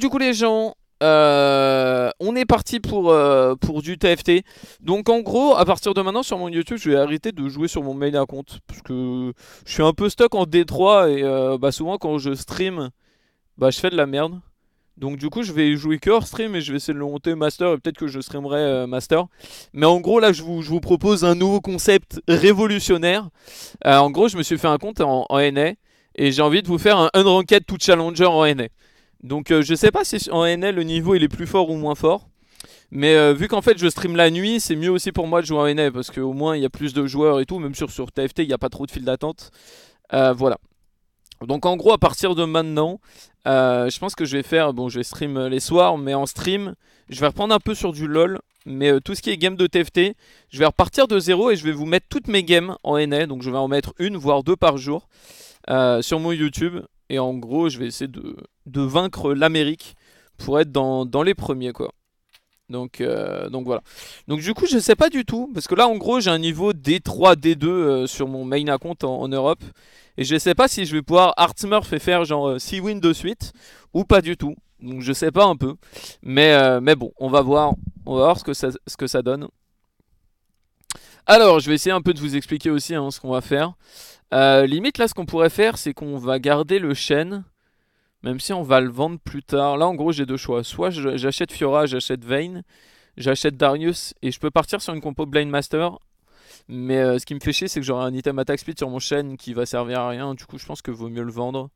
du coup les gens, euh, on est parti pour, euh, pour du TFT. Donc en gros, à partir de maintenant sur mon YouTube, je vais arrêter de jouer sur mon mail à compte. Parce que je suis un peu stock en D3 et euh, bah, souvent quand je stream, bah, je fais de la merde. Donc du coup, je vais jouer que stream et je vais essayer de le monter master et peut-être que je streamerai master. Mais en gros, là, je vous, vous propose un nouveau concept révolutionnaire. en gros, je me suis fait un compte en, en NA et j'ai envie de vous faire un Unranked tout challenger en NA. Donc euh, je sais pas si en NL le niveau il est plus fort ou moins fort. Mais euh, vu qu'en fait je stream la nuit, c'est mieux aussi pour moi de jouer en NL parce qu'au moins il y a plus de joueurs et tout. Même sur, sur TFT, il n'y a pas trop de fil d'attente. Euh, voilà. Donc en gros, à partir de maintenant, je pense que je vais faire. Bon, je vais stream les soirs, mais en stream, je vais reprendre un peu sur du LoL. Mais tout ce qui est game de TFT, je vais repartir de zéro et je vais vous mettre toutes mes games en NL. Donc je vais en mettre une, voire deux par jour sur mon YouTube. Et en gros, je vais essayer de, vaincre l'Amérique pour être dans, les premiers, quoi. Donc, euh, donc voilà. Donc du coup, je sais pas du tout. Parce que là, en gros, j'ai un niveau D3, D2 euh, sur mon main account en, Europe. Et je sais pas si je vais pouvoir Artsmurf et faire genre 6 euh, wins de suite ou pas du tout. Donc je sais pas un peu. Mais, mais bon, on va voir. On va voir ce que ça, ce que ça donne. Alors, je vais essayer un peu de vous expliquer aussi hein, ce qu'on va faire. Euh, limite, là, ce qu'on pourrait faire, c'est qu'on va garder le chêne, même si on va le vendre plus tard. Là, en gros, j'ai deux choix. Soit j'achète Fiora, j'achète Vayne, j'achète Darius, et je peux partir sur une compo Blind Master. Mais euh, ce qui me fait chier, c'est que j'aurai un item attack speed sur mon chêne qui va servir à rien. Du coup, je pense que vaut mieux le vendre.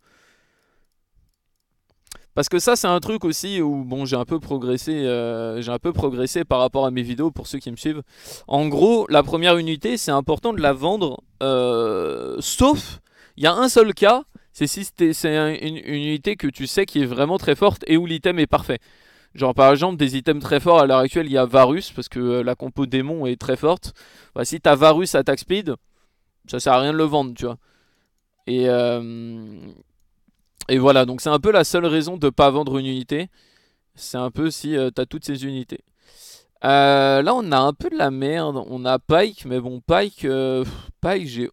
Parce que ça, c'est un truc aussi où bon, j'ai un peu progressé, euh, j'ai un peu progressé par rapport à mes vidéos pour ceux qui me suivent. En gros, la première unité, c'est important de la vendre, euh, sauf il y a un seul cas, c'est si c'est une, unité que tu sais qui est vraiment très forte et où l'item est parfait. Genre par exemple des items très forts à l'heure actuelle, il y a Varus parce que euh, la compo démon est très forte. Bah, si t'as Varus attack speed, ça sert à rien de le vendre, tu vois. Et et voilà, donc c'est un peu la seule raison de ne pas vendre une unité. C'est un peu si euh, t'as tu as toutes ces unités. Euh, là, on a un peu de la merde. On a Pike, mais bon, Pike, euh, Pike j'ai.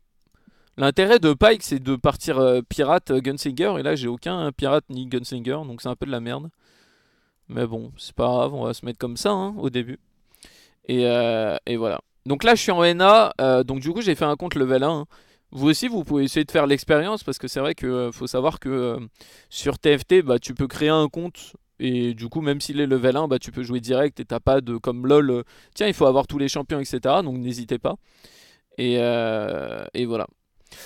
L'intérêt de Pike, c'est de partir pirate Gunslinger. Et là, j'ai aucun pirate ni Gunslinger, donc c'est un peu de la merde. Mais bon, c'est pas grave, on va se mettre comme ça hein, au début. Et, voilà. Donc là, je suis en NA. donc du coup, j'ai fait un compte level 1 vous aussi, vous pouvez essayer de faire l'expérience parce que c'est vrai qu'il euh, faut savoir que euh, sur TFT, bah, tu peux créer un compte et du coup, même s'il est level 1, bah, tu peux jouer direct et t'as pas de comme lol, euh, tiens, il faut avoir tous les champions, etc. Donc n'hésitez pas. Et, voilà.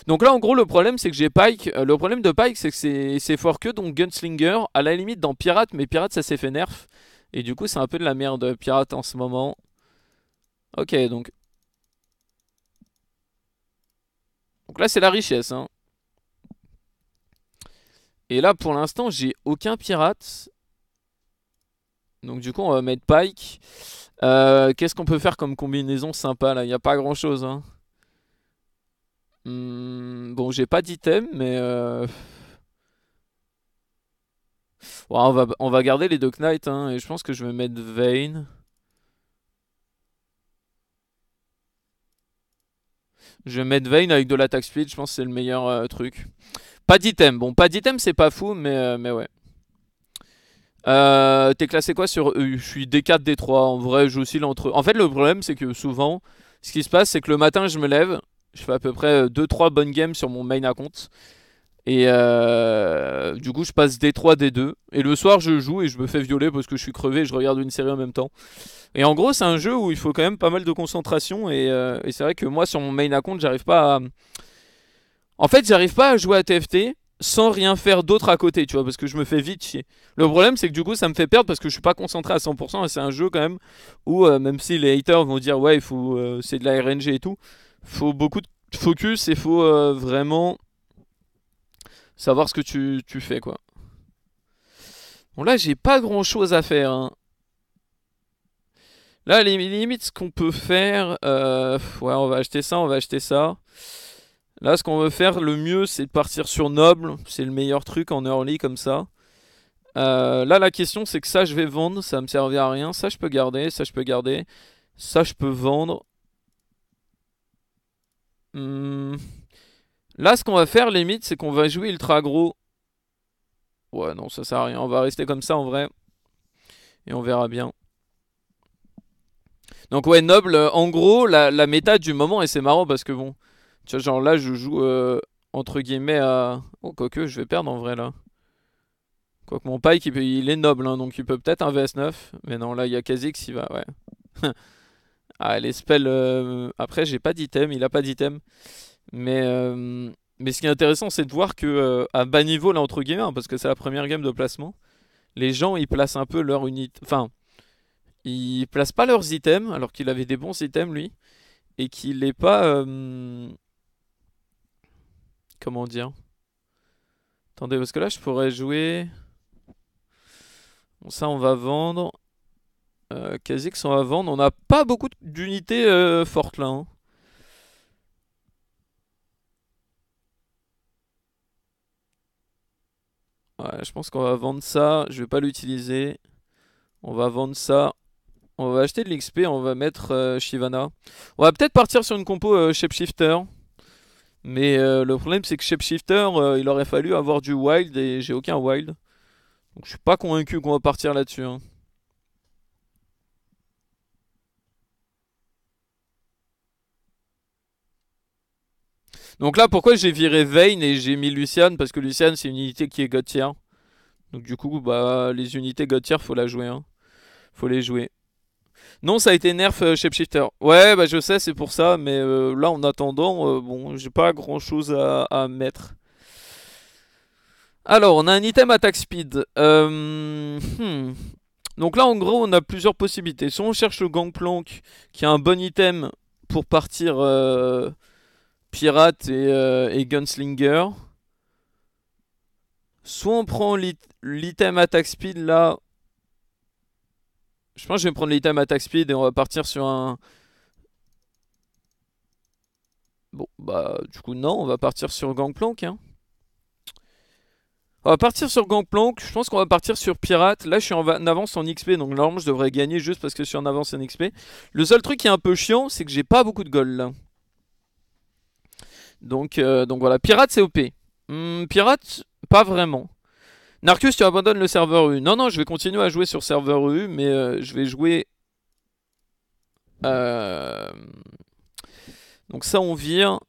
Donc là, en gros, le problème, c'est que j'ai Pike. le problème de Pike, c'est que c'est fort que donc Gunslinger, à la limite dans Pirate, mais Pirate, ça s'est fait nerf. Et du coup, c'est un peu de la merde, Pirate, en ce moment. Ok, donc Donc là, c'est la richesse. Hein. Et là, pour l'instant, j'ai aucun pirate. Donc du coup, on va mettre Pike. Euh, qu'est-ce qu'on peut faire comme combinaison sympa là Il n'y a pas grand-chose. Hein. Hmm, bon, j'ai pas d'item, mais... Euh, on, va, on va garder les doc Knight, hein, et je pense que je vais mettre Vayne. Je vais mettre Vayne avec de l'attaque speed, je pense que c'est le meilleur euh, truc. Pas d'item, bon, pas d'item, c'est pas fou, mais, euh, mais ouais. Euh, t'es classé quoi sur Je suis D4, D3, en vrai, je aussi entre... En fait, le problème, c'est que souvent, ce qui se passe, c'est que le matin, je me lève, je fais à peu près 2-3 bonnes games sur mon main account. Et euh, du coup, je passe D3, D2. Et le soir, je joue et je me fais violer parce que je suis crevé et je regarde une série en même temps. Et en gros, c'est un jeu où il faut quand même pas mal de concentration. Et, euh, c'est vrai que moi, sur mon main account, j'arrive pas à. En fait, j'arrive pas à jouer à TFT sans rien faire d'autre à côté, tu vois, parce que je me fais vite chier. Le problème, c'est que du coup, ça me fait perdre parce que je suis pas concentré à 100%. Et c'est un jeu quand même où, euh, même si les haters vont dire, ouais, faut, c'est de la RNG et tout, faut beaucoup de focus et faut vraiment savoir ce que tu, fais, quoi. Bon, là, j'ai pas grand chose à faire. Hein. Là, les limites, ce qu'on peut faire, euh, ouais, on va acheter ça, on va acheter ça. Là, ce qu'on veut faire le mieux, c'est de partir sur Noble. C'est le meilleur truc en early comme ça. Euh, là, la question, c'est que ça, je vais vendre. Ça me servir à rien. Ça, je peux garder. Ça, je peux garder. Ça, je peux vendre. Hum. Là, ce qu'on va faire, limite, c'est qu'on va jouer ultra gros. Ouais, non, ça sert à rien. On va rester comme ça, en vrai. Et on verra bien. Donc ouais, noble, euh, en gros, la, la méta du moment, et c'est marrant parce que bon, tu vois, genre là, je joue, euh, entre guillemets, à... Oh, quoique, je vais perdre en vrai, là. Quoique mon Pike, il, est noble, hein, donc il peut peut-être un VS9. Mais non, là, il y a Kha'Zix, il va, ouais. ah, les spells... Euh, après, j'ai pas d'item, il a pas d'item. Mais, euh, mais ce qui est intéressant, c'est de voir que euh, à bas niveau, là, entre guillemets, hein, parce que c'est la première game de placement, les gens, ils placent un peu leur unité. Enfin, ils placent pas leurs items, alors qu'il avait des bons items, lui, et qu'il n'est pas. Euh, comment dire Attendez, parce que là, je pourrais jouer. Bon, ça, on va vendre. Euh, Kha'Zix, on va vendre. On n'a pas beaucoup d'unités fortes là. Hein. Ouais, je pense qu'on va vendre ça. Je vais pas l'utiliser. On va vendre ça. On va acheter de l'XP. On va mettre euh, Shivana. On va peut-être partir sur une compo euh, shape shifter Mais euh, le problème, c'est que shifter il aurait fallu avoir du wild et j'ai aucun wild. Donc je suis pas convaincu qu'on va partir là-dessus. Hein. Donc là, pourquoi j'ai viré Vayne et j'ai mis Lucian Parce que Lucian, c'est une unité qui est God Donc du coup, bah, les unités gothières, faut la jouer. Hein. Faut les jouer. Non, ça a été nerf Shape euh, Shapeshifter. Ouais, bah je sais, c'est pour ça. Mais euh, là, en attendant, euh, bon, j'ai pas grand chose à, mettre. Alors, on a un item attack speed. Hmm. Donc là, en gros, on a plusieurs possibilités. Soit on cherche le Gangplank, qui est un bon item pour partir pirate euh, et, gunslinger. Soit on prend l'item attack speed là. Je pense que je vais prendre l'item attack speed et on va partir sur un. Bon, bah, du coup, non, on va partir sur Gangplank. Hein. On va partir sur Gangplank. Je pense qu'on va partir sur Pirate. Là, je suis en avance en XP, donc normalement, je devrais gagner juste parce que je suis en avance en XP. Le seul truc qui est un peu chiant, c'est que j'ai pas beaucoup de gold là. Donc, euh, donc voilà, pirate c'est OP. Hmm, pirate, pas vraiment. Narcus, tu abandonnes le serveur u Non, non, je vais continuer à jouer sur serveur u mais euh, je vais jouer... Euh, donc ça, on vire.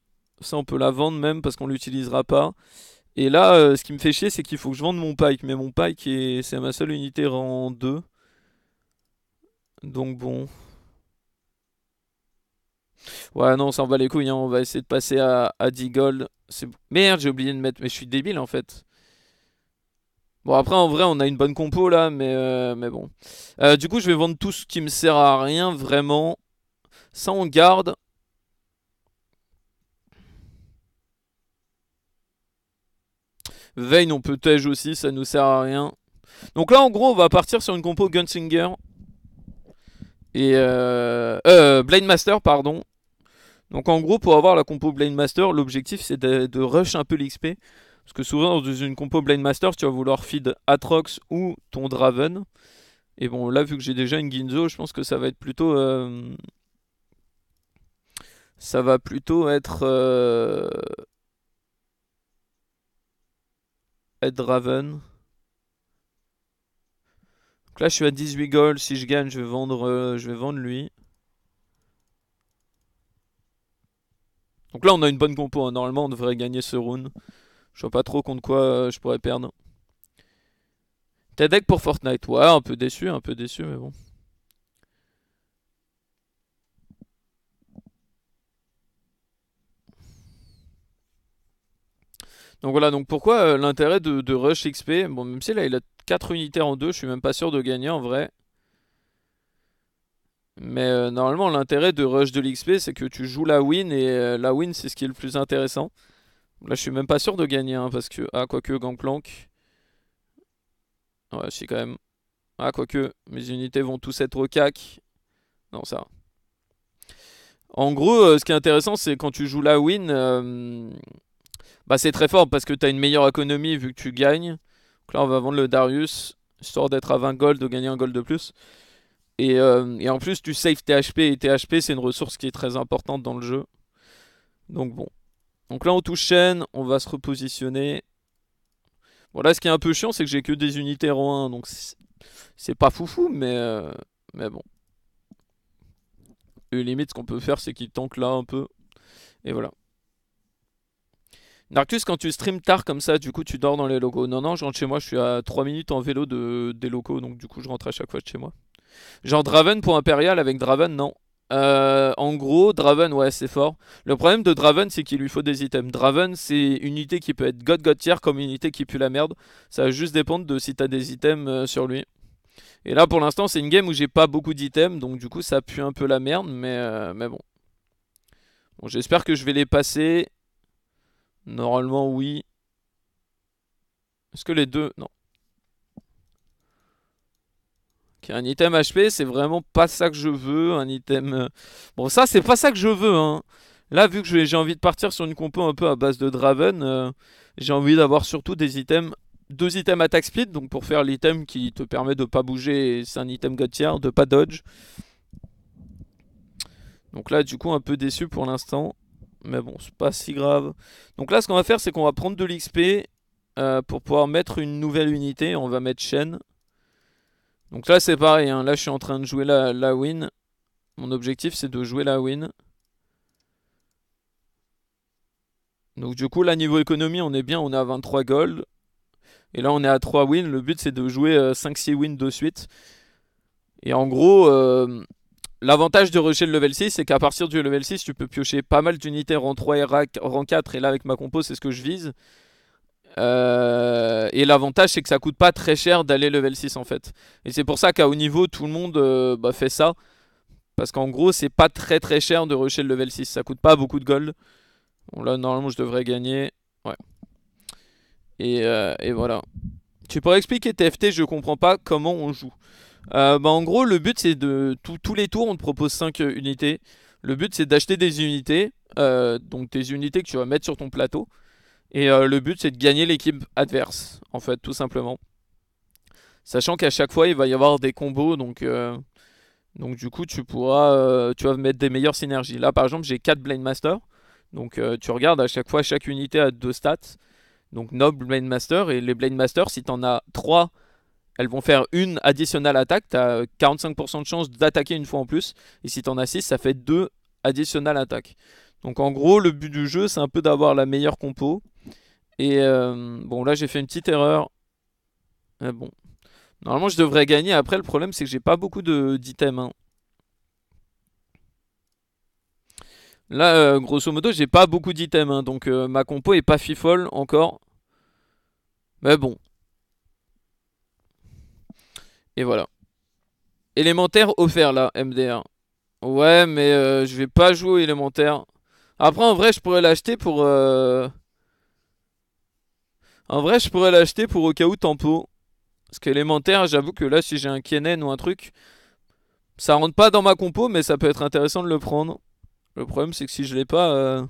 Ça, on peut la vendre même parce qu'on l'utilisera pas. Et là, ce qui me fait chier, c'est qu'il faut que je vende mon pike. Mais mon pike, c'est ma seule unité rang 2. Donc bon... Ouais, non, ça en va les couilles. Hein. On va essayer de passer à, à 10 gold. Merde, j'ai oublié de mettre. Mais je suis débile en fait. Bon, après, en vrai, on a une bonne compo là, mais, euh, mais bon. Euh, du coup, je vais vendre tout ce qui me sert à rien vraiment. Ça, on garde. Vein, on peut tège aussi, ça nous sert à rien. Donc là, en gros, on va partir sur une compo Gunslinger. Et euh, euh, Blade Master, pardon. Donc en gros, pour avoir la compo Blind Master, l'objectif c'est de, rush un peu l'XP. Parce que souvent, dans une compo Blind Master, tu vas vouloir feed Atrox ou ton Draven. Et bon, là, vu que j'ai déjà une Ginzo, je pense que ça va être plutôt. Euh, ça va plutôt être. Euh... Être Draven. Donc là, je suis à 18 gold. Si je gagne, je vais vendre, euh, je vais vendre lui. Donc là, on a une bonne compo. Hein. Normalement, on devrait gagner ce round. Je vois pas trop contre quoi euh, je pourrais perdre. deck pour Fortnite. Ouais, un peu déçu, un peu déçu, mais bon. Donc voilà, donc pourquoi euh, l'intérêt de, rush XP Bon, même si là il a 4 unitaires en deux je suis même pas sûr de gagner en vrai. Mais euh, normalement, l'intérêt de rush de l'XP, c'est que tu joues la win et euh, la win, c'est ce qui est le plus intéressant. Là, je suis même pas sûr de gagner hein, parce que. Ah, quoique, Gangplank. Ouais, je quand même. Ah, quoique, mes unités vont tous être au cac. Non, ça En gros, euh, ce qui est intéressant, c'est quand tu joues la win, bah, c'est très fort parce que tu as une meilleure économie vu que tu gagnes. Donc là, on va vendre le Darius, histoire d'être à 20 gold, de gagner un gold de plus. Euh, et, en plus, tu saves THP et THP, c'est une ressource qui est très importante dans le jeu. Donc bon. Donc là, on touche chaîne, on va se repositionner. Voilà, là ce qui est un peu chiant, c'est que j'ai que des unités ro 1, donc c'est pas foufou, mais, euh, mais bon. Une limite, ce qu'on peut faire, c'est qu'il tank là un peu. Et voilà. Narcus, quand tu stream tard comme ça, du coup, tu dors dans les locaux. Non, non, je rentre chez moi, je suis à 3 minutes en vélo de, des locaux, donc du coup, je rentre à chaque fois de chez moi. Genre Draven pour Imperial avec Draven, non. Euh, en gros, Draven, ouais, c'est fort. Le problème de Draven, c'est qu'il lui faut des items. Draven, c'est une unité qui peut être god god tier comme une unité qui pue la merde. Ça va juste dépendre de si t'as des items euh, sur lui. Et là, pour l'instant, c'est une game où j'ai pas beaucoup d'items, donc du coup, ça pue un peu la merde, mais, euh, mais bon. Bon, j'espère que je vais les passer. Normalement, oui. Est-ce que les deux... Non. Un item HP, c'est vraiment pas ça que je veux. Un item... Euh, bon, ça, c'est pas ça que je veux. Hein. Là, vu que j'ai envie de partir sur une compo un peu à base de Draven, euh, j'ai envie d'avoir surtout des items... Deux items attack speed donc pour faire l'item qui te permet de pas bouger, c'est un item gotier, de pas dodge. Donc là, du coup, un peu déçu pour l'instant. Mais bon, c'est pas si grave. Donc là, ce qu'on va faire, c'est qu'on va prendre de l'XP euh, pour pouvoir mettre une nouvelle unité. On va mettre chaîne. Donc là c'est pareil, hein. là je suis en train de jouer la, win. Mon objectif c'est de jouer la win. Donc du coup là niveau économie on est bien, on est à 23 gold. Et là on est à 3 wins, le but c'est de jouer 5-6 euh, wins de suite. Et en gros, euh, l'avantage de rusher le level 6, c'est qu'à partir du level 6, tu peux piocher pas mal d'unités rang 3 et rang 4. Et là avec ma compo c'est ce que je vise. Euh, et l'avantage, c'est que ça coûte pas très cher d'aller level 6 en fait. Et c'est pour ça qu'à haut niveau, tout le monde euh, bah, fait ça. Parce qu'en gros, c'est pas très très cher de rusher le level 6. Ça coûte pas beaucoup de gold. Bon, là, normalement, je devrais gagner. Ouais. Et, euh, voilà. Tu pourrais expliquer TFT, je comprends pas comment on joue. bah, en gros, le but, c'est de. tous les tours, on te propose 5 unités. Le but, c'est d'acheter des unités. donc, des unités que tu vas mettre sur ton plateau. Et euh, le but, c'est de gagner l'équipe adverse, en fait, tout simplement. Sachant qu'à chaque fois, il va y avoir des combos, donc, euh, donc du coup, tu pourras euh, tu vas mettre des meilleures synergies. Là, par exemple, j'ai 4 Blade Master. Donc tu regardes à chaque fois, chaque unité a deux stats. Donc Noble, Blade Master. Et les Blade Master, si tu en as 3, elles vont faire une additionnelle attaque. Tu 45% de chance d'attaquer une fois en plus. Et si tu en as 6, ça fait 2 additionnelles attaques. Donc en gros, le but du jeu, c'est un peu d'avoir la meilleure compo et euh, bon, là, j'ai fait une petite erreur. Mais euh, bon. Normalement, je devrais gagner. Après, le problème, c'est que j'ai pas beaucoup d'items. Hein. Là, euh, grosso modo, j'ai pas beaucoup d'items. Hein. donc, ma compo est pas fifole encore. Mais bon. Et voilà. Élémentaire offert, là, MDR. Ouais, mais je vais pas jouer élémentaire. Après, en vrai, je pourrais l'acheter pour... En vrai, je pourrais l'acheter pour au cas où tempo. Parce qu'élémentaire, j'avoue que là, si j'ai un Kienen ou un truc, ça rentre pas dans ma compo, mais ça peut être intéressant de le prendre. Le problème, c'est que si je l'ai pas, je euh,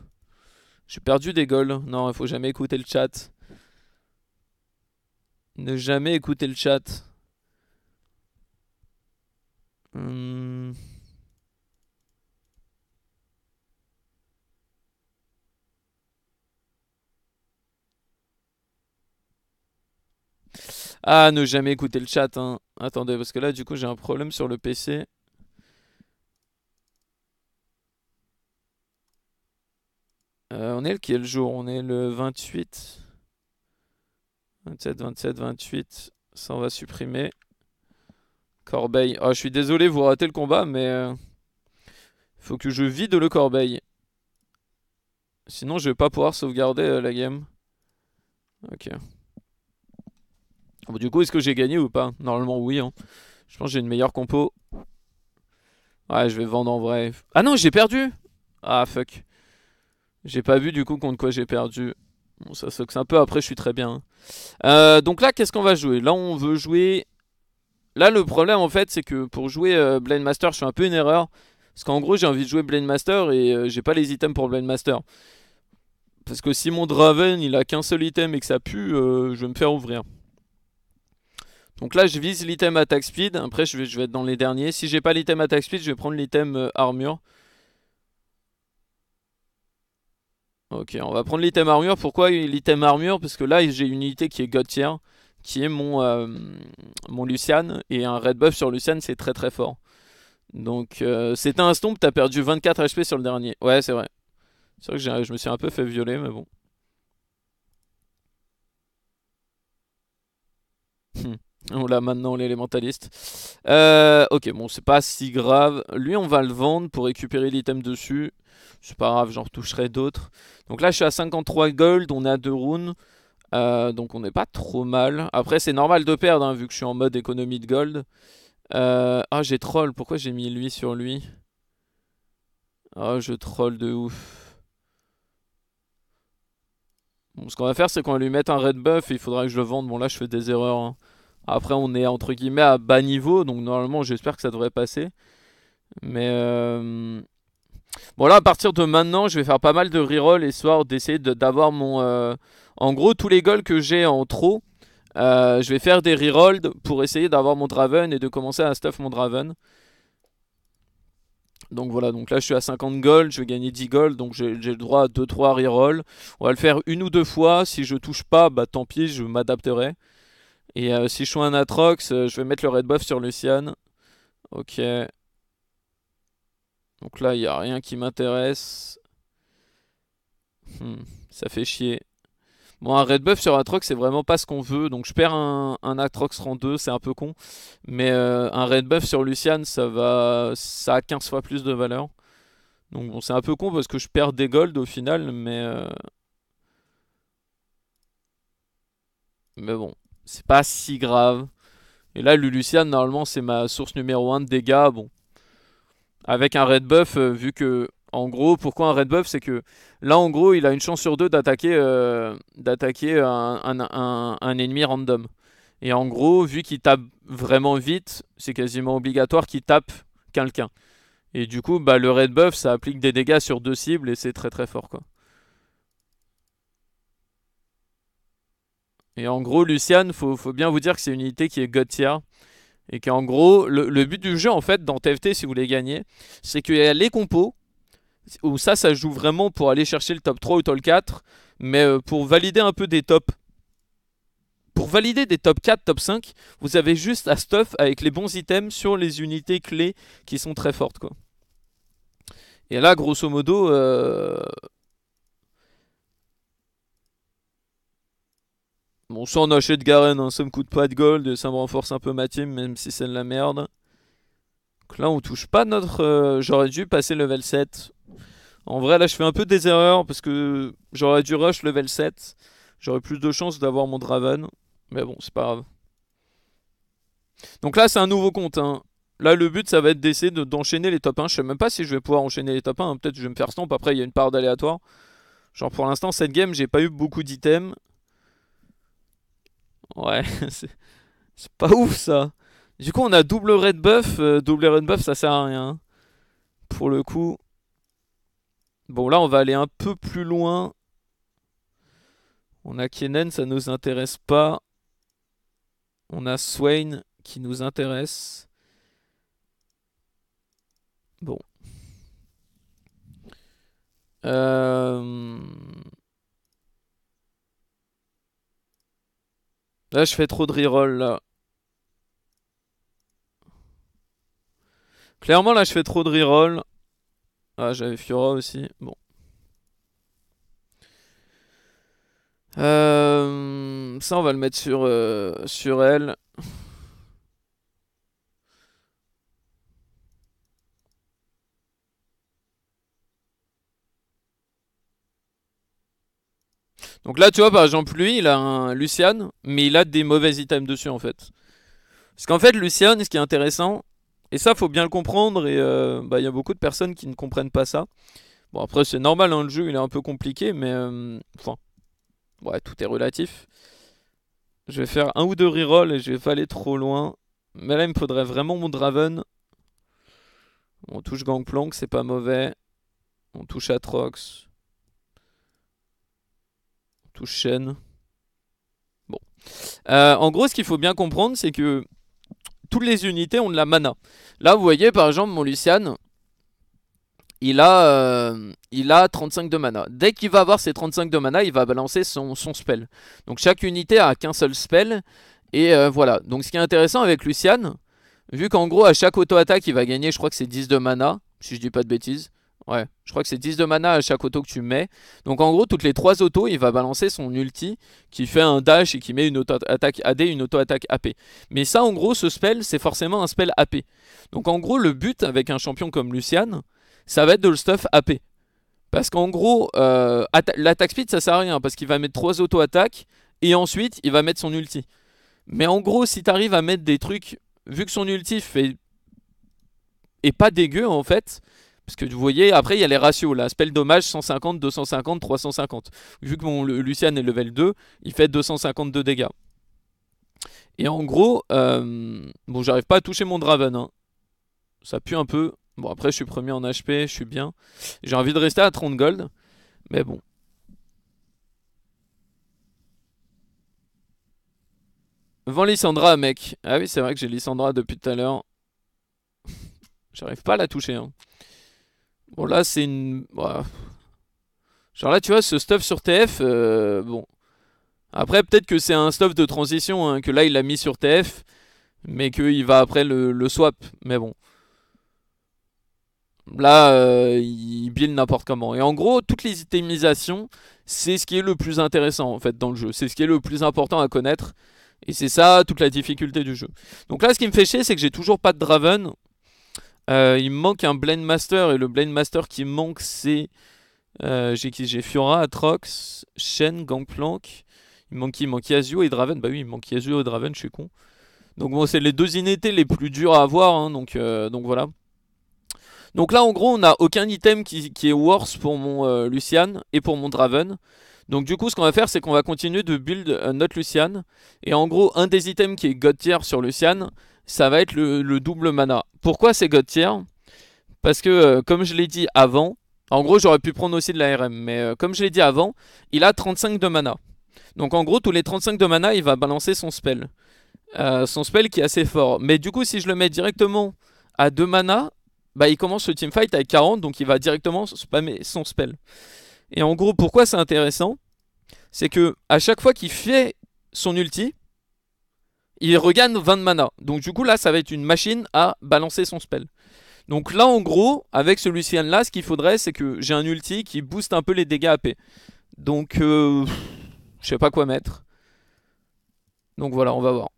j'ai perdu des goals. Non, il faut jamais écouter le chat. Ne jamais écouter le chat. Hum... Ah, ne jamais écouter le chat. Hein. Attendez, parce que là, du coup, j'ai un problème sur le PC. Euh, on est le quel jour On est le 28. 27, 27, 28. Ça, on va supprimer. Corbeille. Oh, je suis désolé, vous ratez le combat, mais... Euh, faut que je vide le Corbeil. Sinon, je vais pas pouvoir sauvegarder euh, la game. Ok. Ah bah, du coup, est-ce que j'ai gagné ou pas Normalement, oui. Hein. Je pense que j'ai une meilleure compo. Ouais, je vais vendre en vrai. Ah non, j'ai perdu Ah, fuck. J'ai pas vu du coup contre quoi j'ai perdu. Bon, ça que un peu. Après, je suis très bien. Hein. Euh, donc là, qu'est-ce qu'on va jouer Là, on veut jouer... Là, le problème, en fait, c'est que pour jouer euh, Master, je suis un peu une erreur. Parce qu'en gros, j'ai envie de jouer Blade Master et euh, j'ai pas les items pour Blade Master. Parce que si mon Draven, il a qu'un seul item et que ça pue, euh, je vais me faire ouvrir. Donc là, je vise l'item attack speed. Après, je vais, être dans les derniers. Si j'ai pas l'item attack speed, je vais prendre l'item euh, armure. Ok, on va prendre l'item armure. Pourquoi l'item armure Parce que là, j'ai une unité qui est God qui est mon, euh, mon Lucian. Et un red buff sur Lucian, c'est très très fort. Donc, euh, c'était un stomp, t'as perdu 24 HP sur le dernier. Ouais, c'est vrai. C'est vrai que je me suis un peu fait violer, mais bon. Hmm. On l'a maintenant l'élémentaliste. Euh, ok, bon, c'est pas si grave. Lui, on va le vendre pour récupérer l'item dessus. C'est pas grave, j'en retoucherai d'autres. Donc là, je suis à 53 gold, on est à 2 runes. Euh, donc on n'est pas trop mal. Après, c'est normal de perdre, hein, vu que je suis en mode économie de gold. Euh, ah, j'ai troll. Pourquoi j'ai mis lui sur lui Ah, je troll de ouf. Bon, ce qu'on va faire, c'est qu'on va lui mettre un red buff. il faudra que je le vende. Bon, là, je fais des erreurs. Hein. Après, on est entre guillemets à bas niveau, donc normalement, j'espère que ça devrait passer. Mais euh, bon, là, à partir de maintenant, je vais faire pas mal de rerolls, histoire d'essayer d'avoir mon. Euh, en gros, tous les goals que j'ai en trop, euh, je vais faire des rerolls pour essayer d'avoir mon Draven et de commencer à stuff mon Draven. Donc voilà, donc là je suis à 50 gold, je vais gagner 10 gold, donc j'ai le droit à 2-3 rerolls. On va le faire une ou deux fois, si je touche pas, bah tant pis, je m'adapterai. Et euh, si je suis un Atrox, euh, je vais mettre le red buff sur Lucian. Ok. Donc là, il n'y a rien qui m'intéresse. Hmm, ça fait chier. Bon, un red buff sur Atrox, c'est vraiment pas ce qu'on veut. Donc je perds un, Atrox rang 2, c'est un peu con. Mais euh, un red buff sur Lucian, ça va. Ça a 15 fois plus de valeur. Donc bon, c'est un peu con parce que je perds des golds au final, mais. Mais bon c'est pas si grave. Et là, Lucian, normalement, c'est ma source numéro 1 de dégâts. Bon. Avec un red buff, euh, vu que. En gros, pourquoi un red buff C'est que là, en gros, il a une chance sur deux d'attaquer euh, un, ennemi random. Et en gros, vu qu'il tape vraiment vite, c'est quasiment obligatoire qu'il tape quelqu'un. Et du coup, bah, le red buff, ça applique des dégâts sur deux cibles et c'est très très fort. quoi. Et en gros, Lucian, faut, faut bien vous dire que c'est une unité qui est gotia Et qu'en gros, le, but du jeu, en fait, dans TFT, si vous voulez gagner, c'est qu'il y a les compos, Ou ça, ça joue vraiment pour aller chercher le top 3 ou le top 4, mais euh, pour valider un peu des tops. Pour valider des top 4, top 5, vous avez juste à stuff avec les bons items sur les unités clés qui sont très fortes, quoi. Et là, grosso modo, euh, Bon, ça on de Garen, hein. ça me coûte pas de gold, ça me renforce un peu ma team, même si c'est de la merde. Donc là on touche pas notre... Euh, j'aurais dû passer level 7. En vrai là je fais un peu des erreurs, parce que j'aurais dû rush level 7. J'aurais plus de chances d'avoir mon Draven. Mais bon, c'est pas grave. Donc là c'est un nouveau compte. Hein. Là le but ça va être d'essayer d'enchaîner les top 1. Je sais même pas si je vais pouvoir enchaîner les top 1. Hein. Peut-être que je vais me faire stomp, après il y a une part d'aléatoire. Genre pour l'instant cette game j'ai pas eu beaucoup d'items. Ouais, c'est pas ouf ça. Du coup, on a double red buff. Euh, double red buff, ça sert à rien. Pour le coup. Bon, là, on va aller un peu plus loin. On a Kennen, ça nous intéresse pas. On a Swain qui nous intéresse. Bon. Euh... Là, je fais trop de reroll, là. Clairement, là, je fais trop de reroll. Ah, j'avais Fiora aussi. Bon. Euh, ça, on va le mettre sur, euh, sur elle. Donc là, tu vois, par exemple, lui, il a un Lucian, mais il a des mauvais items dessus, en fait. Parce qu'en fait, Lucian, ce qui est intéressant, et ça, faut bien le comprendre, et euh, bah, il y a beaucoup de personnes qui ne comprennent pas ça. Bon, après, c'est normal, dans hein, le jeu, il est un peu compliqué, mais... Euh, enfin, ouais, tout est relatif. Je vais faire un ou deux rerolls et je vais pas aller trop loin. Mais là, il me faudrait vraiment mon Draven. On touche Gangplank, c'est pas mauvais. On touche Atrox. Touche chaîne. Bon. Euh, en gros, ce qu'il faut bien comprendre, c'est que toutes les unités ont de la mana. Là, vous voyez, par exemple, mon Lucian, il a, euh, il a 35 de mana. Dès qu'il va avoir ses 35 de mana, il va balancer son, son spell. Donc chaque unité a qu'un seul spell. Et euh, voilà. Donc ce qui est intéressant avec Lucian, vu qu'en gros, à chaque auto-attaque, il va gagner, je crois que c'est 10 de mana, si je dis pas de bêtises. Ouais, je crois que c'est 10 de mana à chaque auto que tu mets. Donc en gros, toutes les 3 autos, il va balancer son ulti qui fait un dash et qui met une auto-attaque AD, une auto-attaque AP. Mais ça, en gros, ce spell, c'est forcément un spell AP. Donc en gros, le but avec un champion comme Lucian, ça va être de le stuff AP. Parce qu'en gros, euh, l'attaque speed, ça sert à rien parce qu'il va mettre 3 auto-attaques et ensuite, il va mettre son ulti. Mais en gros, si t'arrives à mettre des trucs, vu que son ulti fait... est pas dégueu en fait parce que vous voyez, après, il y a les ratios. Là, spell dommage 150, 250, 350. Vu que mon Lucian est level 2, il fait 252 dégâts. Et en gros, euh, bon, j'arrive pas à toucher mon Draven. Hein. Ça pue un peu. Bon, après, je suis premier en HP, je suis bien. J'ai envie de rester à 30 gold. Mais bon. vend Lissandra, mec. Ah oui, c'est vrai que j'ai Lissandra depuis tout à l'heure. j'arrive pas à la toucher. Hein. Bon, là, c'est une. Bah, genre là, tu vois, ce stuff sur TF, euh, bon. Après, peut-être que c'est un stuff de transition, hein, que là, il l'a mis sur TF, mais qu'il va après le, swap. Mais bon. Là, euh, il build n'importe comment. Et en gros, toutes les itemisations, c'est ce qui est le plus intéressant, en fait, dans le jeu. C'est ce qui est le plus important à connaître. Et c'est ça, toute la difficulté du jeu. Donc là, ce qui me fait chier, c'est que j'ai toujours pas de Draven. Euh, il manque un Blend Master, et le Blend Master qui manque, c'est. Euh, j'ai J'ai Fiora, Atrox, Shen, Gangplank. Il manque, il manque Yasuo et Draven. Bah oui, il manque Yasuo et Draven, je suis con. Donc bon, c'est les deux inétés les plus durs à avoir, hein, donc, euh, donc voilà. Donc là, en gros, on n'a aucun item qui, qui, est worse pour mon Lucian et pour mon Draven. Donc du coup ce qu'on va faire c'est qu'on va continuer de build notre Lucian Et en gros un des items qui est God tier sur Lucian ça va être le, double mana. Pourquoi c'est God Parce que, euh, comme je l'ai dit avant, en gros, j'aurais pu prendre aussi de la RM, mais euh, comme je l'ai dit avant, il a 35 de mana. Donc en gros, tous les 35 de mana, il va balancer son spell. Euh, son spell qui est assez fort. Mais du coup, si je le mets directement à 2 mana, bah, il commence le teamfight avec 40, donc il va directement spammer son spell. Et en gros, pourquoi c'est intéressant C'est que à chaque fois qu'il fait son ulti, il regagne 20 de mana. Donc du coup là ça va être une machine à balancer son spell. Donc là en gros avec ce Lucian là ce qu'il faudrait c'est que j'ai un ulti qui booste un peu les dégâts AP. Donc euh, je sais pas quoi mettre. Donc voilà on va voir.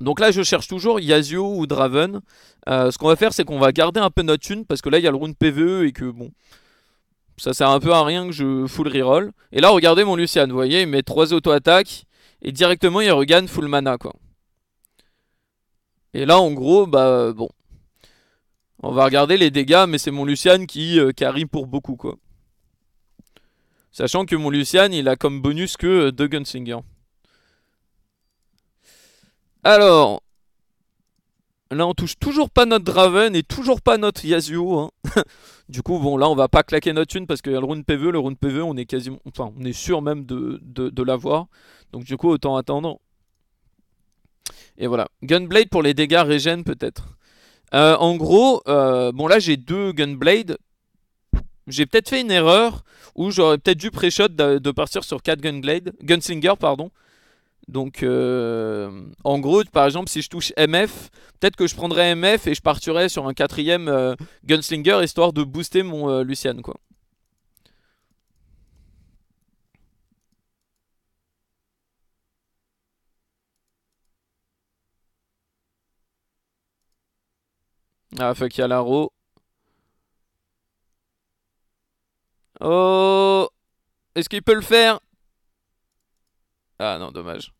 Donc là je cherche toujours Yazio ou Draven. Euh, ce qu'on va faire c'est qu'on va garder un peu notre thune parce que là il y a le round PVE et que bon... Ça sert un peu à rien que je full reroll. Et là regardez mon Lucian, vous voyez il met 3 auto-attaques et directement il regagne full mana quoi. Et là en gros bah bon. On va regarder les dégâts mais c'est mon Lucian qui euh, pour beaucoup quoi. Sachant que mon Lucian il a comme bonus que euh, de Gunslinger. Alors, Là, on touche toujours pas notre Draven et toujours pas notre Yasuo. Hein. du coup, bon, là, on va pas claquer notre une parce qu'il y a le round PvE. Le round PvE, on est quasiment, enfin, on est sûr même de, de, l'avoir. Donc, du coup, autant attendre. Et voilà. Gunblade pour les dégâts régène, peut-être. Euh, en gros, euh, bon, là, j'ai deux Gunblade. J'ai peut-être fait une erreur où j'aurais peut-être dû pré-shot de, partir sur 4 Gunblade, Gunslinger, pardon. Donc, euh, en gros, par exemple, si je touche MF, peut-être que je prendrais MF et je partirais sur un quatrième euh, Gunslinger, histoire de booster mon euh, Lucian, quoi. Ah, fuck, il y a l'arrow. Oh Est-ce qu'il peut le faire ah non, dommage.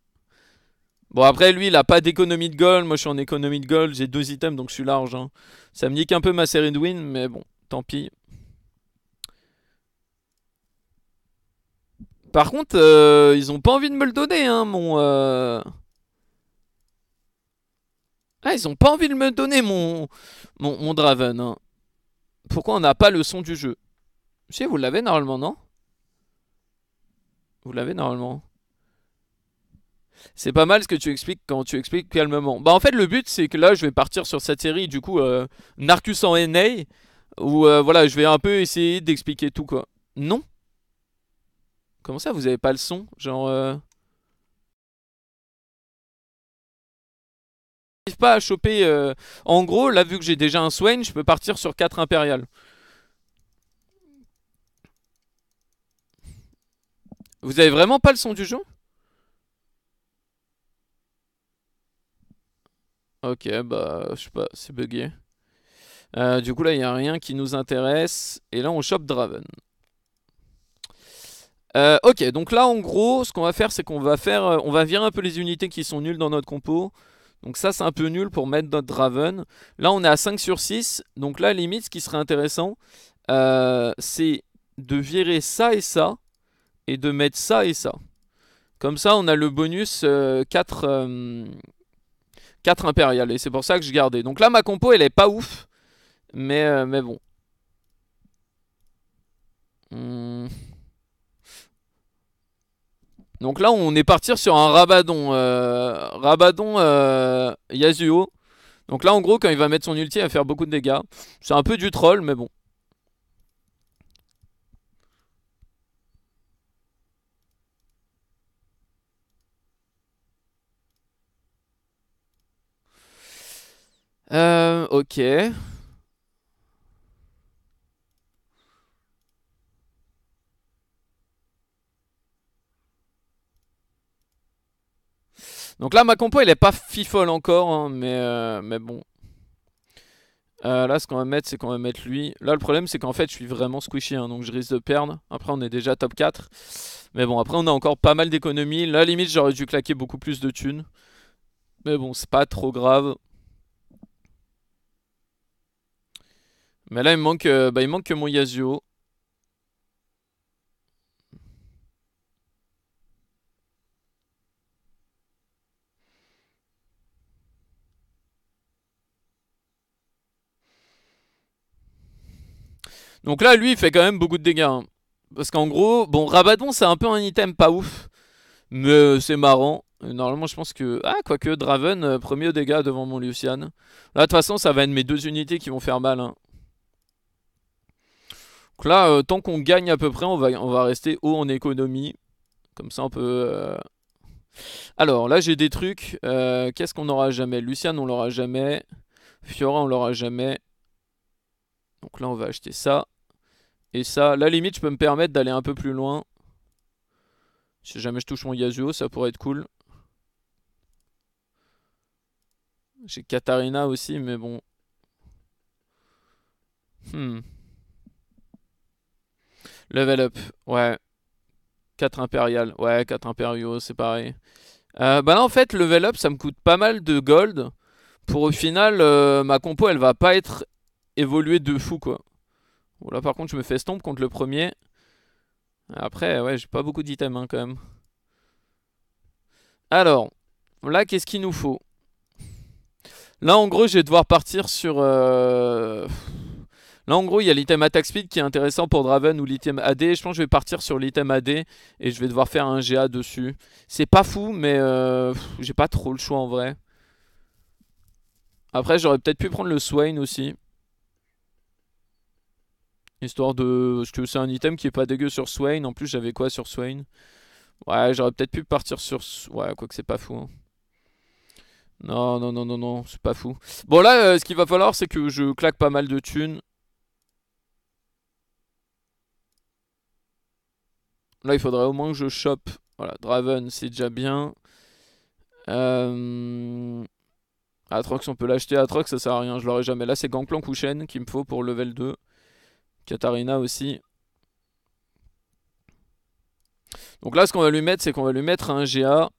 Bon, après, lui, il a pas d'économie de gold. Moi, je suis en économie de gold. J'ai deux items, donc je suis large. Hein. Ça me nique un peu ma série de win, mais bon, tant pis. Par contre, euh, ils ont pas envie de me le donner, hein, mon... Euh. Ah, ils ont pas envie de me donner, mon, mon, Draven. Hein. Pourquoi on n'a pas le son du jeu Si, vous l'avez normalement, non Vous l'avez normalement. C'est pas mal ce que tu expliques quand tu expliques calmement. Bah en fait le but c'est que là je vais partir sur cette série du coup euh, Narcus en NA où euh, voilà je vais un peu essayer d'expliquer tout quoi. Non. Comment ça vous avez pas le son Genre... Euh... pas à choper... Euh, en gros là vu que j'ai déjà un Swain je peux partir sur 4 impériales. Vous avez vraiment pas le son du jeu Ok, bah, je sais pas, c'est bugué. Euh, du coup, là, il n'y a rien qui nous intéresse. Et là, on chope Draven. Euh, ok, donc là, en gros, ce qu'on va faire, c'est qu'on va faire... Euh, on va virer un peu les unités qui sont nulles dans notre compo. Donc ça, c'est un peu nul pour mettre notre Draven. Là, on est à 5 sur 6. Donc là, limite, ce qui serait intéressant, c'est de virer ça et ça. Et de mettre ça et ça. Comme ça, on a le bonus 4... 4 impériales. Et c'est pour ça que je gardais. Donc là, ma compo, elle est pas ouf. Mais, euh, mais bon. Hmm. Donc là, on est parti sur un Rabadon. Euh, Rabadon euh, Yasuo. Donc là, en gros, quand il va mettre son ulti, il va faire beaucoup de dégâts. C'est un peu du troll, mais bon. Euh, ok. Donc là, ma compo, elle est pas fifole encore, hein, mais, euh, mais bon. Euh, là, ce qu'on va mettre, c'est qu'on va mettre lui. Là, le problème, c'est qu'en fait, je suis vraiment squishy, hein, donc je risque de perdre. Après, on est déjà top 4. Mais bon, après, on a encore pas mal d'économies. Là, limite, j'aurais dû claquer beaucoup plus de thunes. Mais bon, c'est pas trop grave. Mais là, il manque, euh, bah, il manque que mon Yasuo. Donc là, lui, il fait quand même beaucoup de dégâts. Hein. Parce qu'en gros, bon, Rabadon, c'est un peu un item pas ouf. Mais euh, c'est marrant. Normalement, je pense que... Ah, quoique, Draven, euh, premier dégât devant mon Lucian. Là, de toute façon, ça va être mes deux unités qui vont faire mal. Hein. Donc là, euh, tant qu'on gagne à peu près, on va, on va rester haut en économie. Comme ça, on peut... Euh, Alors, là, j'ai des trucs. Euh, qu'est-ce qu'on n'aura jamais Luciane, on l'aura jamais. Fiora, on l'aura jamais. Donc là, on va acheter ça. Et ça, la limite, je peux me permettre d'aller un peu plus loin. Si jamais je touche mon Yasuo, ça pourrait être cool. J'ai Katarina aussi, mais bon. Hmm. Level up, ouais. 4 impériales, ouais, 4 impériaux, c'est pareil. Euh, bah là, en fait, level up, ça me coûte pas mal de gold. Pour au final, euh, ma compo, elle va pas être évoluée de fou, quoi. Bon, là, par contre, je me fais stomp contre le premier. Après, ouais, j'ai pas beaucoup d'items, hein, quand même. Alors, là, qu'est-ce qu'il nous faut Là, en gros, je vais devoir partir sur... Euh, Là, en gros, il y a l'item attack speed qui est intéressant pour Draven ou l'item AD. Je pense que je vais partir sur l'item AD et je vais devoir faire un GA dessus. C'est pas fou, mais euh, j'ai pas trop le choix en vrai. Après, j'aurais peut-être pu prendre le Swain aussi. Histoire de... Parce que c'est un item qui est pas dégueu sur Swain. En plus, j'avais quoi sur Swain Ouais, j'aurais peut-être pu partir sur... Ouais, quoi que c'est pas fou. Hein. Non, non, non, non, non, c'est pas fou. Bon là, euh, ce qu'il va falloir, c'est que je claque pas mal de thunes. Là, il faudrait au moins que je chope. Voilà, Draven, c'est déjà bien. Euh, Atrox, on peut l'acheter. Atrox, ça sert à rien, je l'aurai jamais. Là, c'est Gangplank ou Shen qu'il me faut pour level 2. Katarina aussi. Donc là, ce qu'on va lui mettre, c'est qu'on va lui mettre un GA.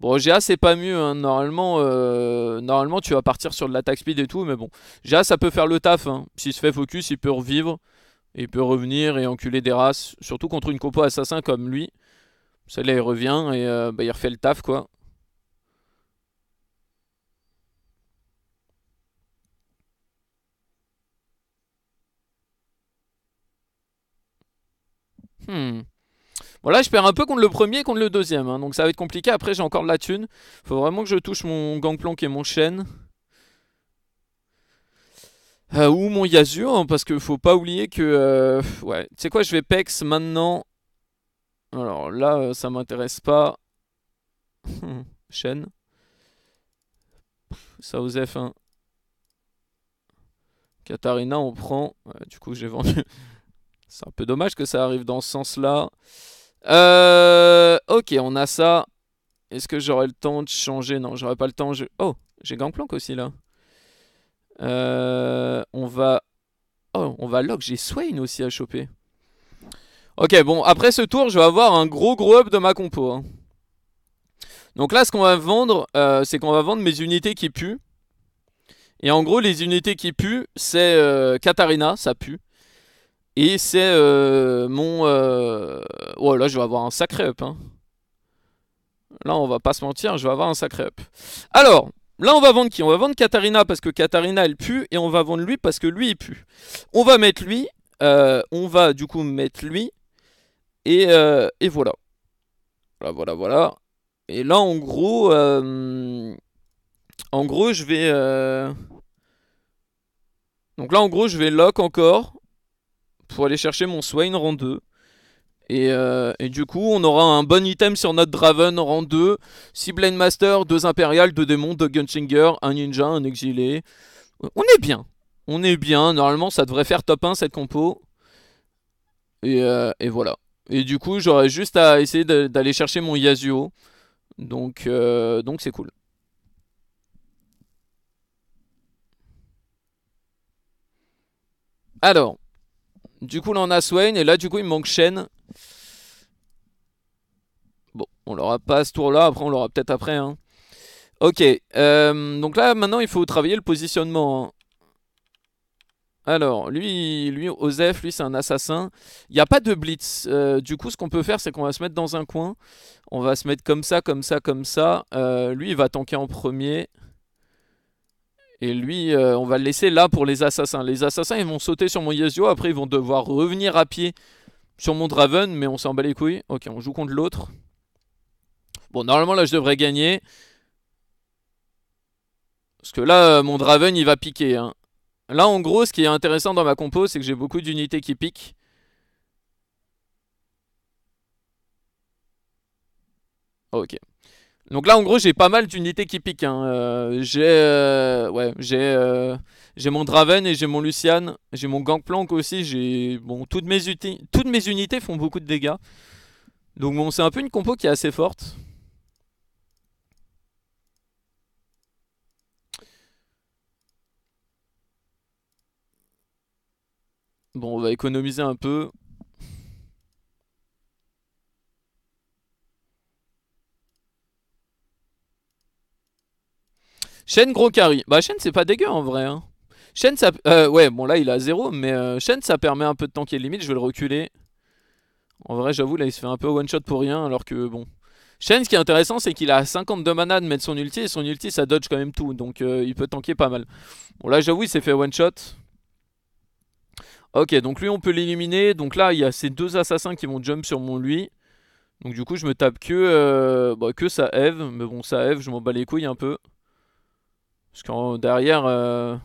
Bon, GA, c'est pas mieux. Hein. Normalement, euh, normalement, tu vas partir sur de l'attaque speed et tout. Mais bon, GA, ça peut faire le taf. Hein. S'il se fait focus, il peut revivre. Et il peut revenir et enculer des races, surtout contre une compo assassin comme lui. Celle-là, il revient et euh, bah, il refait le taf, quoi. Hmm. Voilà, je perds un peu contre le premier et contre le deuxième. Hein. donc ça va être compliqué. Après, j'ai encore de la thune. Faut vraiment que je touche mon gangplank et mon chêne. Euh, ou mon Yazur, hein, parce que faut pas oublier que... Euh, ouais, tu sais quoi, je vais Pex maintenant. Alors là, euh, ça m'intéresse pas. Chaîne. Ça aux F1. Katarina, on prend. du coup, j'ai vendu. C'est un peu dommage que ça arrive dans ce sens-là. ok, on a ça. Est-ce que j'aurai le temps de changer Non, j'aurai pas le temps. Oh, j'ai Gangplank aussi là. Euh, on va... Oh, on va lock. J'ai Swain aussi à choper. Ok, bon, après ce tour, je vais avoir un gros gros up de ma compo. Hein. Donc là, ce qu'on va vendre, euh, c'est qu'on va vendre mes unités qui puent. Et en gros, les unités qui puent, c'est euh, Katarina, ça pue. Et c'est mon... Oh là, je vais avoir un sacré up. Hein. Là, on va pas se mentir, je vais avoir un sacré up. Alors, Là, on va vendre qui On va vendre Katarina parce que Katarina elle pue et on va vendre lui parce que lui il pue. On va mettre lui, euh, on va du coup mettre lui et, euh, et, voilà. Voilà, voilà, voilà. Et là, en gros, euh, en gros, je vais. Donc là, en gros, je vais lock encore pour aller chercher mon Swain rang 2. Euh, et, du coup, on aura un bon item sur notre Draven rang 2. 6 Blade Master, 2 Impérial, 2 démons, 2 Gunslinger, 1 ninja, 1 exilé. On est bien. On est bien. Normalement, ça devrait faire top 1 cette compo. Euh, et, voilà. Et du coup, j'aurais juste à essayer d'aller chercher mon Yasuo. Donc, euh, donc c'est cool. Alors, du coup, là, on a Swain. Et là, du coup, il manque Shen. Bon, on l'aura pas à ce tour-là. Après, on l'aura peut-être après. Hein. Ok. Euh, donc là, maintenant, il faut travailler le positionnement. Hein. Alors, lui, lui Osef, lui, c'est un assassin. Il n'y a pas de blitz. Euh, du coup, ce qu'on peut faire, c'est qu'on va se mettre dans un coin. On va se mettre comme ça, comme ça, comme ça. Euh, lui, il va tanker en premier. Et lui, euh, on va le laisser là pour les assassins. Les assassins, ils vont sauter sur mon Yasuo. Après, ils vont devoir revenir à pied sur mon Draven. Mais on s'en bat les couilles. Ok, on joue contre l'autre. Bon, normalement, là, je devrais gagner. Parce que là, euh, mon Draven, il va piquer. Hein. Là, en gros, ce qui est intéressant dans ma compo, c'est que j'ai beaucoup d'unités qui piquent. Ok. Donc là, en gros, j'ai pas mal d'unités qui piquent. Hein. Euh, j'ai euh, ouais, euh, mon Draven et j'ai mon Lucian, j'ai mon Gangplank aussi. J'ai bon, toutes mes toutes mes unités font beaucoup de dégâts. Donc bon, c'est un peu une compo qui est assez forte. Bon, on va économiser un peu. Shen gros carry. Bah Shen c'est pas dégueu en vrai. Hein. ça... Euh, ouais bon là il a zéro, mais chaîne euh, Shen ça permet un peu de tanker limite. Je vais le reculer. En vrai j'avoue là il se fait un peu one shot pour rien alors que bon. Shen ce qui est intéressant c'est qu'il a 52 mana de mettre son ulti et son ulti ça dodge quand même tout. Donc euh, il peut tanker pas mal. Bon là j'avoue il s'est fait one shot. Ok donc lui on peut l'éliminer. Donc là il y a ces deux assassins qui vont jump sur mon lui. Donc du coup je me tape que, bah, que ça Eve. Mais bon ça Eve je m'en bats les couilles un peu. Parce qu'en derrière. Euh,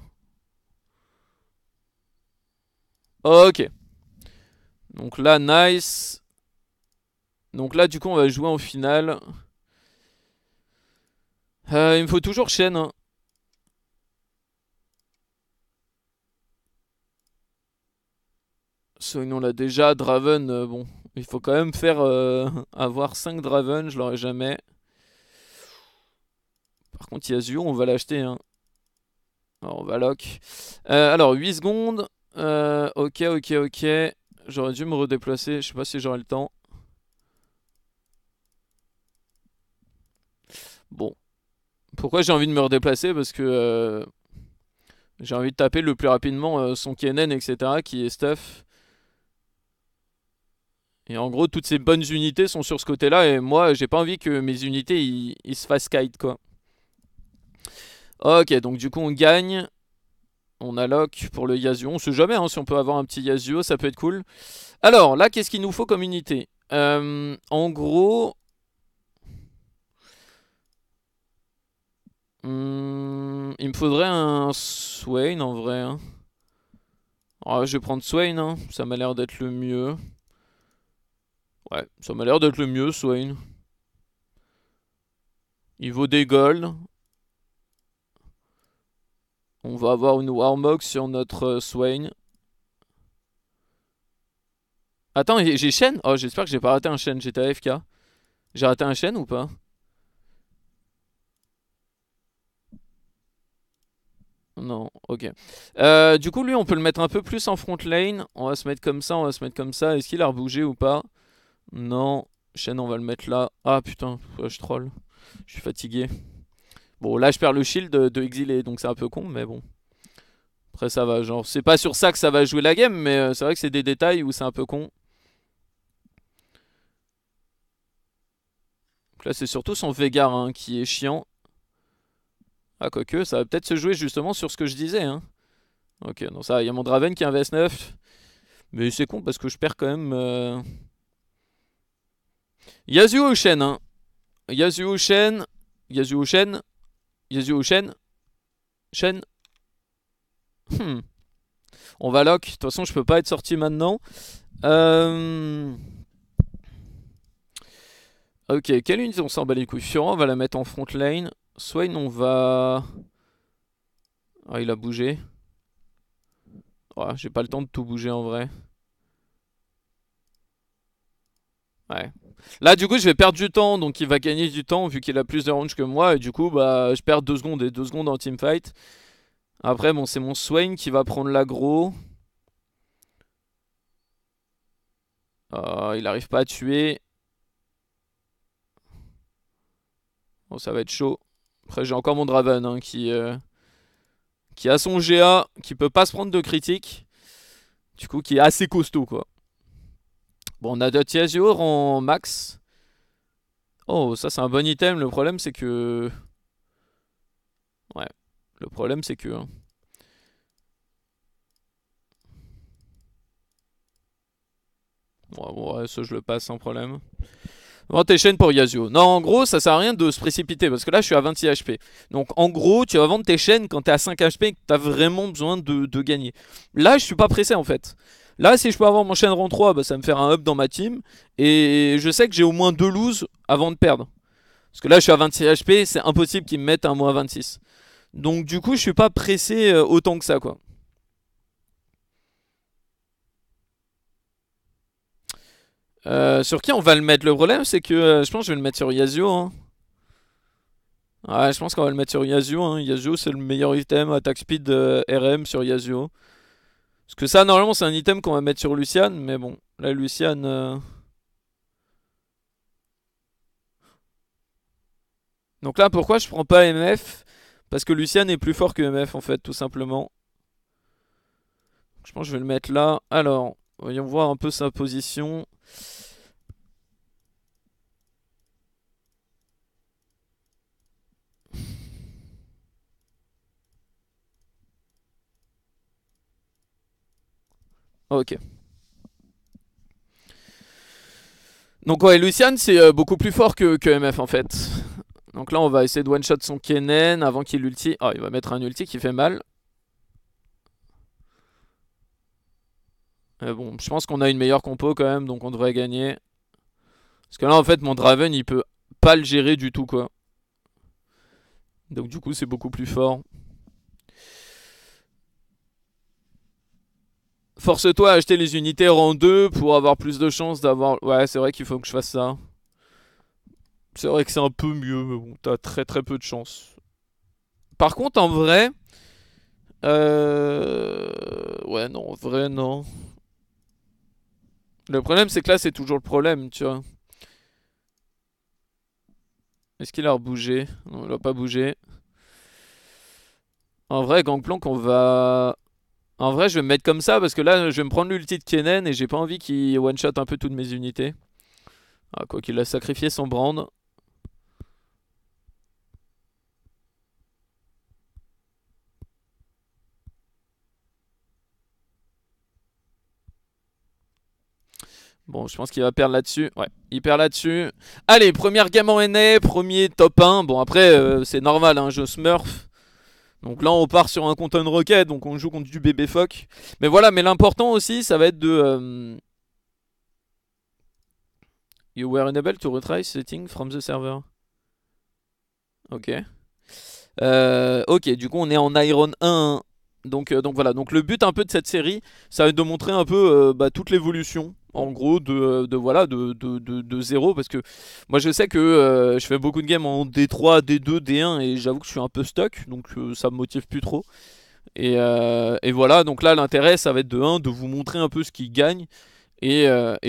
ah, ok. Donc là, nice. Donc là, du coup, on va jouer en finale. Euh, il me faut toujours chaîne. ce hein. on l'a déjà. Draven, euh, bon. Il faut quand même faire avoir 5 Draven, je l'aurai jamais. Par contre, y a Yasuo, on va l'acheter. Hein. Alors, on va lock. Euh, alors, 8 secondes. Euh, ok, ok, ok. J'aurais dû me redéplacer. Je sais pas si j'aurai le temps. Bon. Pourquoi j'ai envie de me redéplacer Parce que euh, j'ai envie de taper le plus rapidement son Kennen, etc. qui est stuff. Et en gros, toutes ces bonnes unités sont sur ce côté-là. Et moi, j'ai pas envie que mes unités ils se fassent kite, quoi. Ok, donc du coup on gagne. On alloc pour le Yasuo. On sait jamais hein, si on peut avoir un petit Yasuo, ça peut être cool. Alors là, qu'est-ce qu'il nous faut comme unité euh, En gros... Hmm, il me faudrait un Swain en vrai. Hein. Ah, je vais prendre Swain, hein. ça m'a l'air d'être le mieux. Ouais, ça m'a l'air d'être le mieux, Swain. Il vaut des golds. On va avoir une Warmog sur notre euh, Swain. Attends, j'ai chaîne Oh, j'espère que j'ai pas raté un chaîne, j'étais AFK. J'ai raté un chaîne ou pas Non, ok. Euh, du coup, lui, on peut le mettre un peu plus en front lane. On va se mettre comme ça, on va se mettre comme ça. Est-ce qu'il a rebougé ou pas Non. Chaîne, on va le mettre là. Ah putain, je troll. Je suis fatigué. Bon, là, je perds le shield de, exilé, donc c'est un peu con, mais bon. Après, ça va, genre, c'est pas sur ça que ça va jouer la game, mais euh, c'est vrai que c'est des détails où c'est un peu con. là, c'est surtout son Vegar hein, qui est chiant. Ah, quoique, ça va peut-être se jouer justement sur ce que je disais. Hein. Ok, non, ça, il y a mon Draven qui est un 9 Mais c'est con parce que je perds quand même... Euh... Shen Yasuo hein. Yazu Shen. Yuzu ou Shen Shen hmm. On va lock. De toute façon, je peux pas être sorti maintenant. Euh, ok, quelle unité on s'en bat les couilles on va la mettre en front lane. Swain, on va... Ah, il a bougé. Ouais, j'ai pas le temps de tout bouger en vrai. Ouais, Là, du coup, je vais perdre du temps, donc il va gagner du temps vu qu'il a plus de range que moi. Et du coup, bah, je perds 2 secondes et 2 secondes en teamfight. Après, bon, c'est mon Swain qui va prendre l'aggro. Ah, il arrive pas à tuer. Bon, ça va être chaud. Après, j'ai encore mon Draven hein, qui, euh, qui a son GA, qui peut pas se prendre de critique. Du coup, qui est assez costaud, quoi. Bon, on a Yasio en max. Oh, ça c'est un bon item. Le problème c'est que... Ouais, le problème c'est que... Hein. Ouais, ça je le passe sans problème. tes chaînes pour Yazio. Non, en gros, ça sert à rien de se précipiter parce que là, je suis à 26 HP. Donc, en gros, tu vas vendre tes chaînes quand t'es à 5 HP et que t'as vraiment besoin de, de, gagner. Là, je suis pas pressé en fait. Là, si je peux avoir mon chaîne rang bah, 3, ça me fait un up dans ma team. Et je sais que j'ai au moins deux loses avant de perdre. Parce que là, je suis à 26 HP, c'est impossible qu'ils me mettent un moins 26. Donc du coup, je suis pas pressé euh, autant que ça, quoi. Euh, sur qui on va le mettre Le problème, c'est que euh, je pense que je vais le mettre sur Yasuo hein. je pense qu'on va le mettre sur Yasuo Hein. c'est le meilleur item, attack speed RM sur Yasuo parce que ça, normalement, c'est un item qu'on va mettre sur Luciane, mais bon, là, Luciane... Euh. Donc là, pourquoi je prends pas MF Parce que Luciane est plus fort que MF, en fait, tout simplement. Je pense que je vais le mettre là. Alors, voyons voir un peu sa position. Ok. Donc ouais, Lucian c'est euh, beaucoup plus fort que, que, MF en fait. Donc là on va essayer de one-shot son Kennen avant qu'il ulti. oh, il va mettre un ulti qui fait mal. Euh, bon, je pense qu'on a une meilleure compo quand même, donc on devrait gagner. Parce que là en fait mon Draven il peut pas le gérer du tout quoi. Donc du coup c'est beaucoup plus fort. Force-toi à acheter les unités rang 2 pour avoir plus de chances d'avoir... Ouais, c'est vrai qu'il faut que je fasse ça. C'est vrai que c'est un peu mieux, mais bon, t'as très très peu de chance. Par contre, en vrai... Euh... Ouais, non, en vrai, non. Le problème, c'est que là, c'est toujours le problème, tu vois. Est-ce qu'il a rebougé Non, il n'a pas bougé. En vrai, Gangplank, on va... En vrai, je vais me mettre comme ça parce que là, je vais me prendre l'ulti de Kennen et j'ai pas envie qu'il one-shot un peu toutes mes unités. Ah, quoi qu'il a sacrifié son brand. Bon, je pense qu'il va perdre là-dessus. Ouais, il perd là-dessus. Allez, première gamme en NA, premier top 1. Bon, après, euh, c'est normal, hein, je hein, Smurf. Donc là, on part sur un Content Rocket, donc on joue contre du bébé phoque. Mais voilà, mais l'important aussi, ça va être de... Euh, you were unable to retry setting from the server. Ok. Euh, ok, du coup, on est en Iron 1. Donc, euh, donc voilà, donc le but un peu de cette série, ça va être de montrer un peu bah, toute l'évolution en gros de, euh, voilà de, de, de, zéro parce que moi je sais que euh, je fais beaucoup de games en D3, D2, D1 et j'avoue que je suis un peu stock donc ça euh, ça me motive plus trop. Et, voilà donc là l'intérêt ça va être de 1 de vous montrer un peu ce qui gagne, et,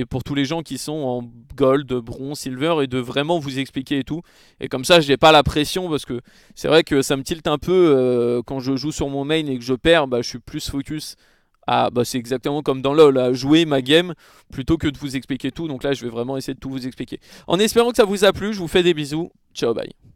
pour tous les gens qui sont en gold, bronze, silver et de vraiment vous expliquer et tout. Et comme ça j'ai pas la pression parce que c'est vrai que ça me tilte un peu quand je joue sur mon main et que je perds bah, je suis plus focus ah bah c'est exactement comme dans LoL, jouer ma game plutôt que de vous expliquer tout. Donc là, je vais vraiment essayer de tout vous expliquer. En espérant que ça vous a plu, je vous fais des bisous. Ciao, bye.